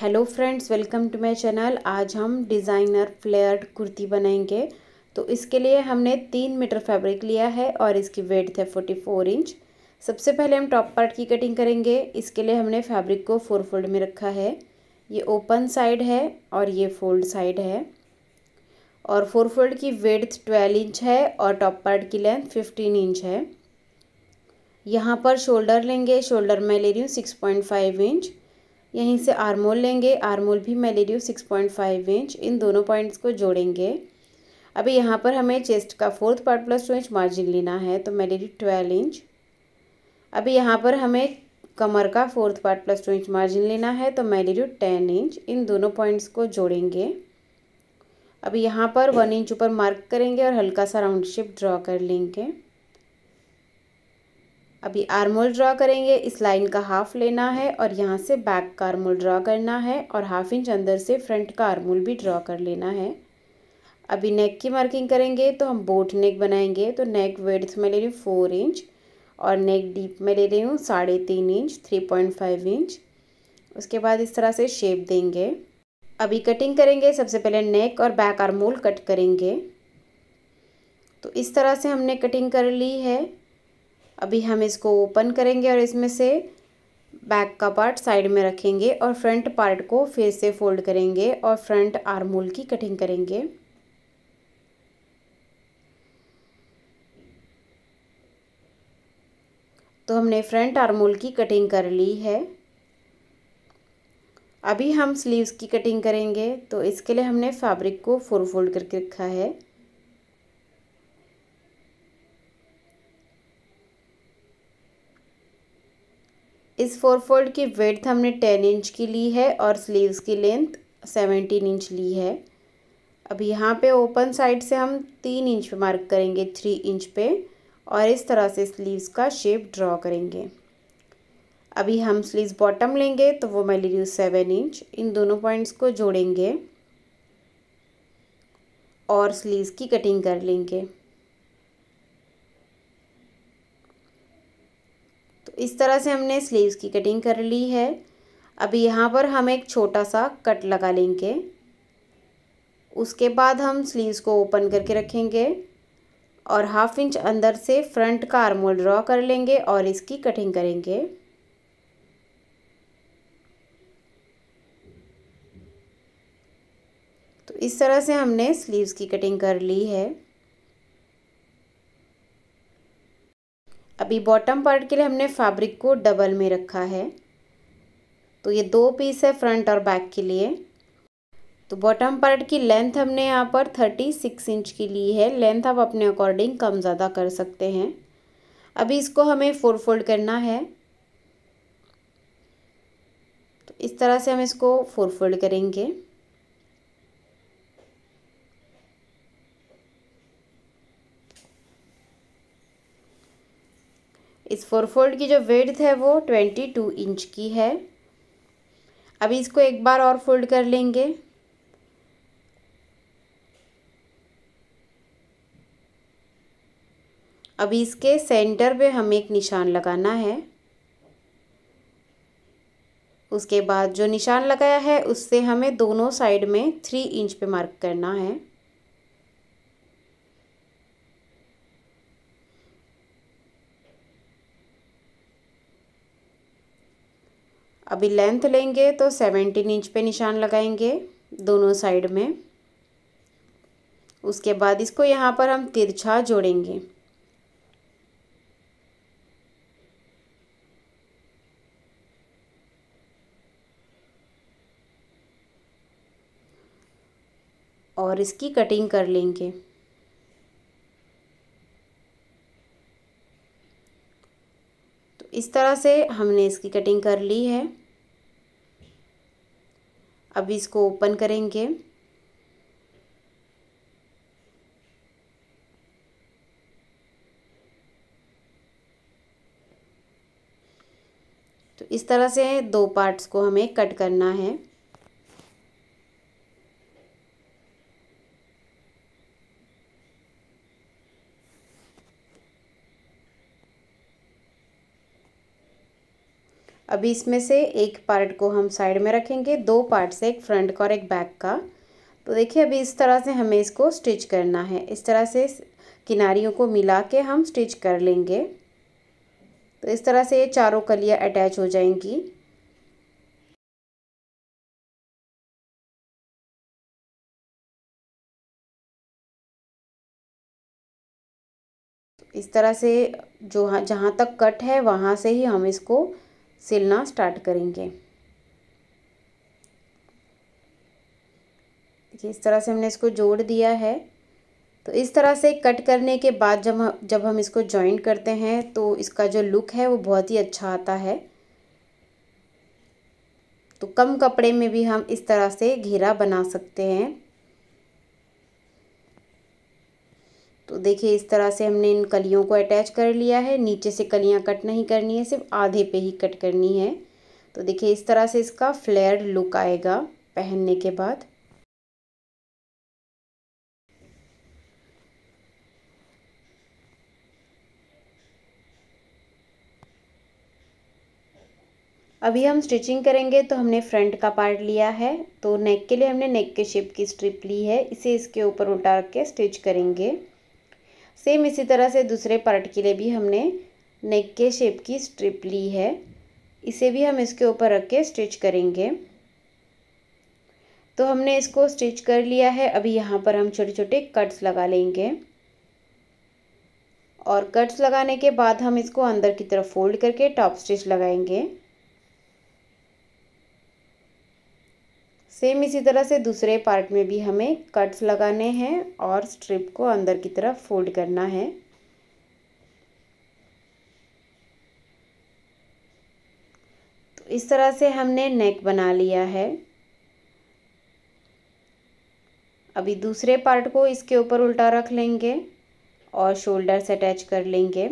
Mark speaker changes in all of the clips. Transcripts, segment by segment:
Speaker 1: hello friends welcome to my channel आज हम designer flared kurti बनाएंगे तो इसके लिए हमने तीन मीटर फैब्रिक लिया है और इसकी वेट है फोर्टी फोर इंच सबसे पहले हम टॉप पार्ट की कटिंग करेंगे इसके लिए हमने फैब्रिक को फोर फोल्ड में रखा है ये ओपन साइड है और ये फोल्ड साइड है और फोर फोल्ड की वेड्थ ट्वेल्व इंच है और टॉप पार्ट की लेंथ फिफ्टीन इंच है यहाँ पर शोल्डर लेंगे शोल्डर मैं ले रही हूँ सिक्स पॉइंट फाइव इंच यहीं से आरमोल लेंगे आरमोल भी मैं ले रही हूँ सिक्स पॉइंट फाइव इंच इन दोनों पॉइंट्स को जोड़ेंगे अभी यहाँ पर हमें चेस्ट का fourth part plus two inch margin लेना है तो मैं ले रही ट्वेल्व इंच अभी यहाँ पर हमें कमर का fourth part plus two inch margin लेना है तो मैं ले रही टेन इंच इन दोनों पॉइंट्स को जोड़ेंगे अभी यहाँ पर वन इंच ऊपर मार्क करेंगे और हल्का सा राउंड शेप ड्रॉ कर लेंगे अभी आर्मोल ड्रा करेंगे इस लाइन का हाफ लेना है और यहाँ से बैक का आर्मोल ड्रा करना है और हाफ इंच अंदर से फ्रंट का आर्मोल भी ड्रा कर लेना है अभी नेक की मार्किंग करेंगे तो हम बोट नेक बनाएंगे तो नेक वेड्थ में ले रही हूँ फोर इंच और नेक डीप में ले रही हूँ साढ़े तीन inch three point five inch उसके बाद इस तरह से शेप देंगे अभी कटिंग करेंगे सबसे पहले नेक और बैक आर्मोल कट करेंगे तो इस तरह से हमने कटिंग कर ली है अभी हम इसको ओपन करेंगे और इसमें से बैक का पार्ट साइड में रखेंगे और फ्रंट पार्ट को फिर से फोल्ड करेंगे और फ्रंट आर्मोल की कटिंग करेंगे तो हमने फ्रंट आर्मोल की कटिंग कर ली है अभी हम स्लीव्स की कटिंग करेंगे तो इसके लिए हमने फैब्रिक को फोर फोल्ड करके रखा है इस फोर फोल्ड की वेथ हमने टेन इंच की ली है और स्लीव्स की लेंथ सेवेंटीन इंच ली है अब यहाँ पे ओपन साइड से हम तीन इंच पे मार्क करेंगे थ्री इंच पे और इस तरह से स्लीव्स का शेप ड्रॉ करेंगे अभी हम स्लीव्स बॉटम लेंगे तो वो मैं ले रही हूँ सेवन इंच इन दोनों पॉइंट्स को जोड़ेंगे और स्लीव्स की कटिंग कर लेंगे इस तरह से हमने स्लीव्स की कटिंग कर ली है अब यहाँ पर हम एक छोटा सा कट लगा लेंगे उसके बाद हम स्लीव्स को ओपन करके रखेंगे और हाफ इंच अंदर से फ्रंट का आर्मोल ड्रॉ कर लेंगे और इसकी कटिंग करेंगे तो इस तरह से हमने स्लीव्स की कटिंग कर ली है अभी बॉटम पार्ट के लिए हमने फैब्रिक को डबल में रखा है तो ये दो पीस है फ्रंट और बैक के लिए तो बॉटम पार्ट की लेंथ हमने यहाँ पर थर्टी सिक्स इंच की ली है लेंथ आप अपने अकॉर्डिंग कम ज़्यादा कर सकते हैं अभी इसको हमें फोर फोल्ड करना है तो इस तरह से हम इसको फोर फोल्ड करेंगे इस फोर फोल्ड की जो वेड्थ है वो ट्वेंटी टू इंच की है अभी इसको एक बार और फोल्ड कर लेंगे अभी इसके सेंटर पे हमें एक निशान लगाना है उसके बाद जो निशान लगाया है उससे हमें दोनों साइड में थ्री इंच पे मार्क करना है अभी लेंथ लेंगे तो सेवेंटीन इंच पे निशान लगाएंगे दोनों साइड में उसके बाद इसको यहाँ पर हम तिरछा जोड़ेंगे और इसकी कटिंग कर लेंगे इस तरह से हमने इसकी कटिंग कर ली है अब इसको ओपन करेंगे तो इस तरह से दो पार्ट्स को हमें कट करना है अभी इसमें से एक पार्ट को हम साइड में रखेंगे दो पार्ट से एक फ्रंट का और एक बैक का तो देखिए अभी इस तरह से हमें इसको स्टिच करना है इस तरह से किनारियों को मिला के हम स्टिच कर लेंगे तो इस तरह से ये चारों कलियाँ अटैच हो जाएंगी इस तरह से जो जहाँ तक कट है वहाँ से ही हम इसको सिलना स्टार्ट करेंगे देखिए इस तरह से हमने इसको जोड़ दिया है तो इस तरह से कट करने के बाद जब हम जब हम इसको जॉइंट करते हैं तो इसका जो लुक है वो बहुत ही अच्छा आता है तो कम कपड़े में भी हम इस तरह से घेरा बना सकते हैं तो देखिए इस तरह से हमने इन कलियों को अटैच कर लिया है नीचे से कलियाँ कट नहीं करनी है सिर्फ आधे पे ही कट करनी है तो देखिए इस तरह से इसका फ्लेयर लुक आएगा पहनने के बाद अभी हम स्टिचिंग करेंगे तो हमने फ्रंट का पार्ट लिया है तो नेक के लिए हमने नेक के शेप की स्ट्रिप ली है इसे इसके ऊपर उतार के स्टिच करेंगे सेम इसी तरह से दूसरे पार्ट के लिए भी हमने नेक के शेप की स्ट्रिप ली है इसे भी हम इसके ऊपर रख के स्टिच करेंगे तो हमने इसको स्टिच कर लिया है अभी यहाँ पर हम छोटे छोटे कट्स लगा लेंगे और कट्स लगाने के बाद हम इसको अंदर की तरफ फोल्ड करके टॉप स्टिच लगाएंगे सेम इसी तरह से दूसरे पार्ट में भी हमें कट्स लगाने हैं और स्ट्रिप को अंदर की तरफ फोल्ड करना है तो इस तरह से हमने नेक बना लिया है अभी दूसरे पार्ट को इसके ऊपर उल्टा रख लेंगे और शोल्डर से अटैच कर लेंगे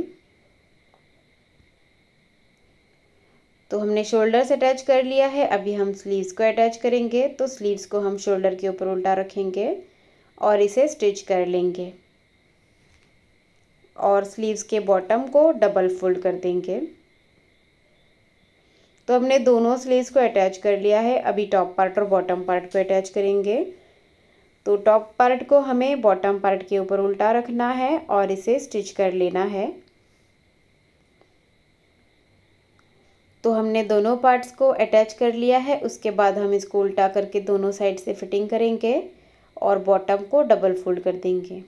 Speaker 1: तो हमने शोल्डर्स अटैच कर लिया है अभी हम स्लीव्स को अटैच करेंगे तो स्लीव्स को हम शोल्डर के ऊपर उल्टा रखेंगे और इसे स्टिच कर लेंगे और स्लीव्स के बॉटम को डबल फोल्ड कर देंगे तो हमने दोनों स्लीव्स को अटैच कर लिया है अभी टॉप पार्ट और बॉटम पार्ट को अटैच करेंगे तो टॉप पार्ट को हमें बॉटम पार्ट के ऊपर उल्टा रखना है और इसे स्टिच कर लेना है हमने दोनों पार्ट्स को अटैच कर लिया है उसके बाद हम इसको उल्टा करके दोनों साइड से फिटिंग करेंगे और बॉटम को डबल फोल्ड कर देंगे